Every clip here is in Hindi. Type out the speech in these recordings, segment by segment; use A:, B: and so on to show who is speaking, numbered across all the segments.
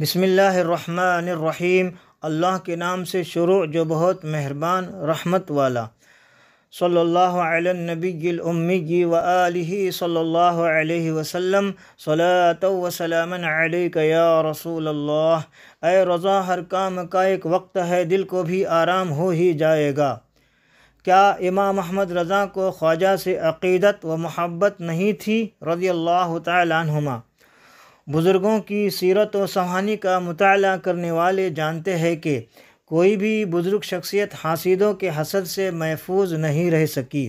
A: बिसमीम अल्लाह के नाम से शुरू जो बहुत मेहरबान रहमत वाला सल्लल्लाहु अलैहि नबी उम्मी जी व आलिहि सल्लल्लाहु अलैहि वसल्लम सलात व या रसूल अल्लाह ए रज़ा हर काम का एक वक्त है दिल को भी आराम हो ही जाएगा क्या इमाम अहमद रज़ा को ख्वाजा से अकीदत व मोहब्बत नहीं थी रज़ी अल्लाह तुमा बुज़ुर्गों की सीरत और सहानी का मताल करने वाले जानते हैं कि कोई भी बुज़ुर्ग शख्सियत हासिदों के हसद से महफूज नहीं रह सकी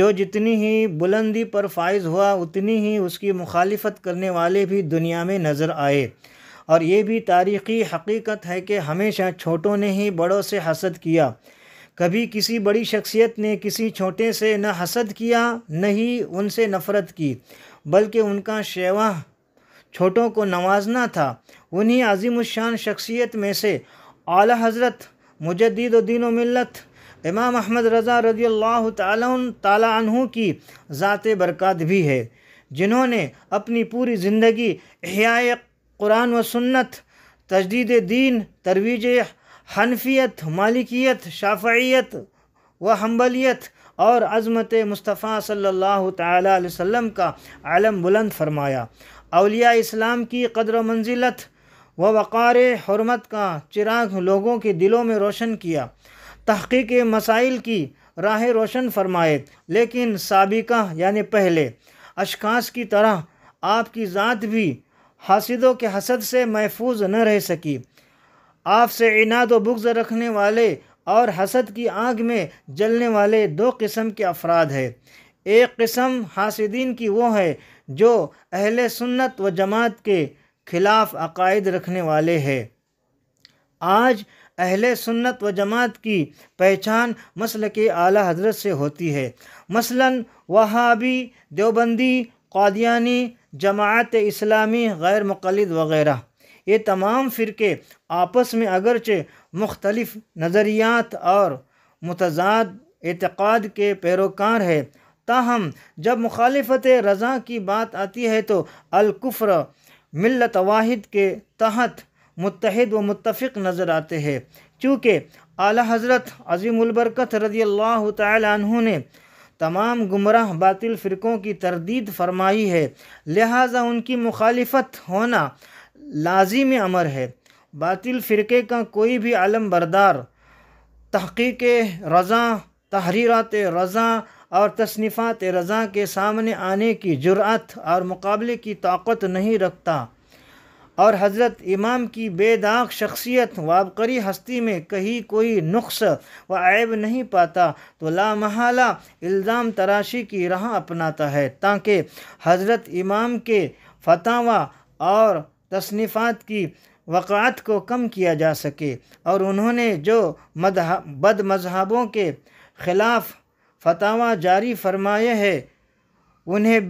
A: जो जितनी ही बुलंदी पर फाइज हुआ उतनी ही उसकी मुखालफत करने वाले भी दुनिया में नज़र आए और ये भी तारीख़ी हकीकत है कि हमेशा छोटों ने ही बड़ों से हसद किया कभी किसी बड़ी शख्सियत ने किसी छोटे से न हसद किया न ही उनसे नफ़रत की बल्कि उनका शेवा छोटों को नवाजना था उन्हीं शान शख्सियत में से आला हज़रत मुजदीदीन मिलत इमाम अहमद रज़ा रजी अल्लाह तु की ज़ात बरक़ात भी है जिन्होंने अपनी पूरी ज़िंदगी अहिया कुरान व सुन्नत तजदीद दीन तरवीज हनफियत मालिकियत शाफ़ियत व हम्बलियत और अज़मत मुस्तफ़ा सल्लल्लाहु अलैहि वसल्लम का आलम बुलंद फरमाया अलिया इस्लाम की कदर मंजिलत व वक़ार हरमत का चिराग लोगों के दिलों में रोशन किया तहक़ीक मसाइल की राह रोशन फरमाए लेकिन सबिका यानि पहले अशखास की तरह आपकी ज़ात भी हासिदों के हसद से महफूज न रह सकी आपसे इनाद व बुग्ज़ रखने वाले और हसद की आग में जलने वाले दो किस्म के अफराद है एक किस्म हासिदीन की वो है जो अहल सुन्नत व जमात के खिलाफ अकायद रखने वाले है आज अहल सुन्नत व जमात की पहचान मसल के आला हजरत से होती है मसलन वहाबी देवबंदी कादियानी जमात इस्लामी गैर मुकलद वगैरह ये तमाम फ़िरके आपस में अगरचे मुख्तलफ़ नज़रियात और मतजाद एतक़ाद के पैरोकार है ताहम जब मुखालफत रज़ा की बात आती है तो अलकुफ़्र मिलत वाहिद के तहत मुतहद व मुतफ़ नज़र आते हैं चूँकि आला हज़रत अज़ीमबरकत रजी अल्लाह तु ने तमाम गुमराह बातिल फ़िरक़ों की तरदीद फरमाई है लिहाजा उनकी मुखालफत होना लाजिम अमर है बातिल फ़िरक़े का कोई भी आलम बरदार तहक़ीक रज़ा तहरीरत रज़ा और तसनीफ़ात रज़ा के सामने आने की जुरात और मुकाबले की ताकत नहीं रखता और हज़रत इमाम की बेदाग शख्सियत वाबकरी हस्ती में कहीं कोई नुख्स व ऐब नहीं पाता तो लामहला इल्ज़ाम तराशी की राह अपनाता है ताकि हज़रत इमाम के फ़तावा और तसनीफ़ात की वक़ात को कम किया जा सके और उन्होंने जो मदह बद मजहबों के ख़िलाफ़ फतावा जारी फरमाए है उन्हें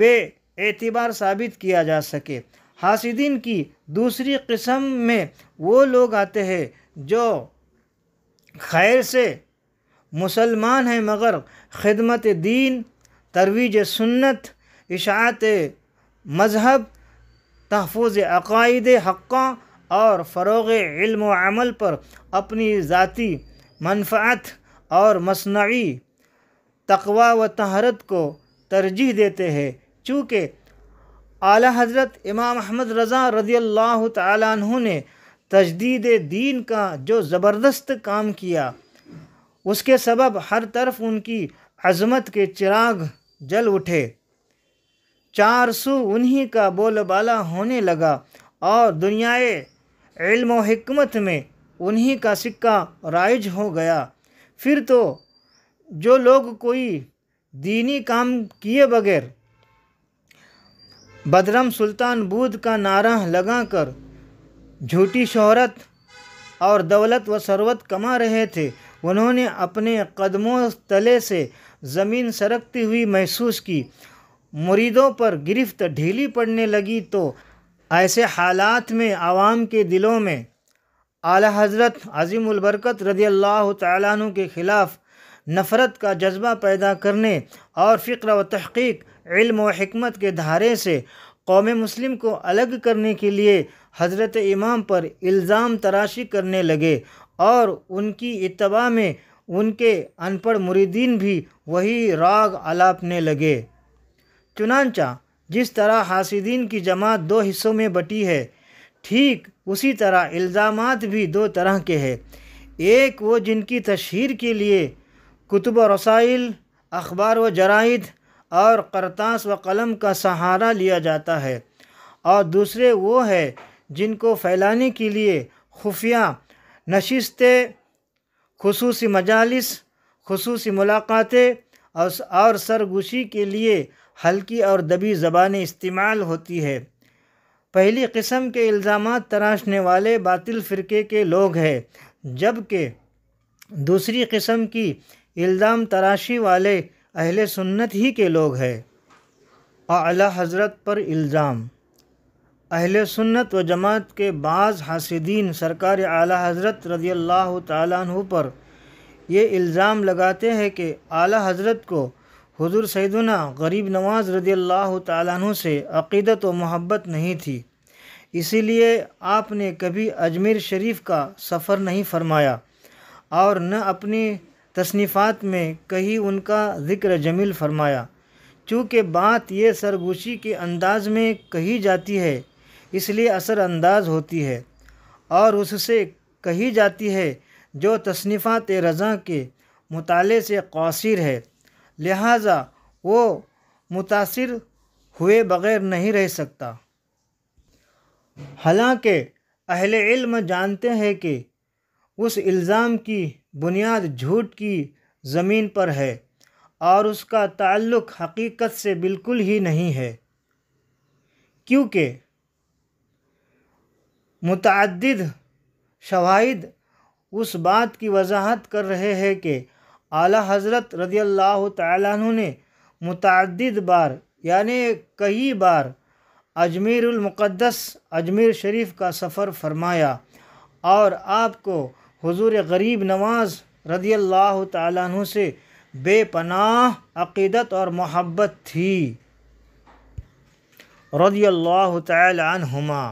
A: एतबार साबित किया जा सके हासिदीन की दूसरी किस्म में वो लोग आते हैं जो खैर से मुसलमान हैं मगर खिदमत दीन तरवीज सुन्नत इशात मज़हब तहफ़ अकायद हक़ा और फ़रोग इल्म अमल पर अपनी ज़ाती मनफ़ात और मसनवी तकवा व तहारत को तरजीह देते हैं चूँकि आला हज़रत इमाम अहमद रज़ा रज़ी अल्लाह तु ने तजदीद दीन का जो ज़बरदस्त काम किया उसके सबब हर तरफ उनकी अजमत के चिराग जल उठे चार सौ उन्हीं का बोलबाला होने लगा और दुनियाए इल्म व में उन्हीं का सिक्का राइज हो गया फिर तो जो लोग कोई दीनी काम किए बगैर बदरम सुल्तान बुद्ध का नारा लगाकर झूठी शहरत और दौलत व सरवत कमा रहे थे उन्होंने अपने कदमों तले से ज़मीन सरकती हुई महसूस की मुरीदों पर गिरफ्त ढीली पड़ने लगी तो ऐसे हालात में आवाम के दिलों में आला हज़रत अजीमबरकत रजी अल्लाह तु के ख़िलाफ़ नफ़रत का जज्बा पैदा करने और फ़िक्र व तहक़ीक इल्म व हमत के धारे से कौम मुस्लिम को अलग करने के लिए हज़रत इमाम पर इल्ज़ाम तराशी करने लगे और उनकी इतबा में उनके अनपढ़ मुरीदीन भी वही राग आलापने लगे चुनानचा जिस तरह हासिदीन की जमात दो हिस्सों में बटी है ठीक उसी तरह इल्ज़ाम भी दो तरह के हैं एक वो जिनकी तशहर के लिए कुतुब रसाइल अखबार व जराइद और करतास व कलम का सहारा लिया जाता है और दूसरे वो है जिनको फैलाने के लिए खुफिया नशिस्तें खसूस मजालस खसूस मुलाकातें और सरगोशी के लिए हल्की और दबी ज़बानें इस्तेमाल होती है पहली कस्म के इल्ज़ाम तराशने वाले बातिल फ़िरके के लोग हैं जबकि दूसरी कस्म की इल्ज़ाम तराशी वाले अहल सुन्नत ही के लोग हैं अला हज़रत पर इल्ज़ाम अहल सुन्नत व जमात के बाज़ हासिदीन सरकार आला हज़रत रज़ी अल्लाह तु पर ये इल्ज़ाम लगाते हैं कि आला हज़रत को हुजूर सैदुना गरीब नवाज रज़ी अल्लाह तु से अकीदत व मोहब्बत नहीं थी इसीलिए आपने कभी अजमेर शरीफ का सफ़र नहीं फरमाया और न अपनी तसनीफ़ात में कहीं उनका ज़िक्र जमील फरमाया चूँकि बात ये सरगोशी के अंदाज में कही जाती है इसलिए असरअंदाज होती है और उससे कही जाती है जो तसनीफ़ात रज़ा के मुताले से कासिर है लिहाजा वो मुतासर हुए बग़ैर नहीं रह सकता हालांकि अहल इल्म जानते हैं कि उस इल्ज़ाम की बुनियाद झूठ की ज़मीन पर है और उसका ताल्लुक़ हकीकत से बिल्कुल ही नहीं है क्योंकि मुतद शवाहिद उस बात की वजाहत कर रहे हैं कि आला हज़रत रदी अल्लाह तु ने मुतद बार यानि कई बार अजमेरमक़दस अजमेर शरीफ का सफ़र फरमाया और आपको हुजूर गरीब नवाज रदी अल्लाह तु से बेपनाह अकीदत और मोहब्बत थी रदी अल्लाह तुमा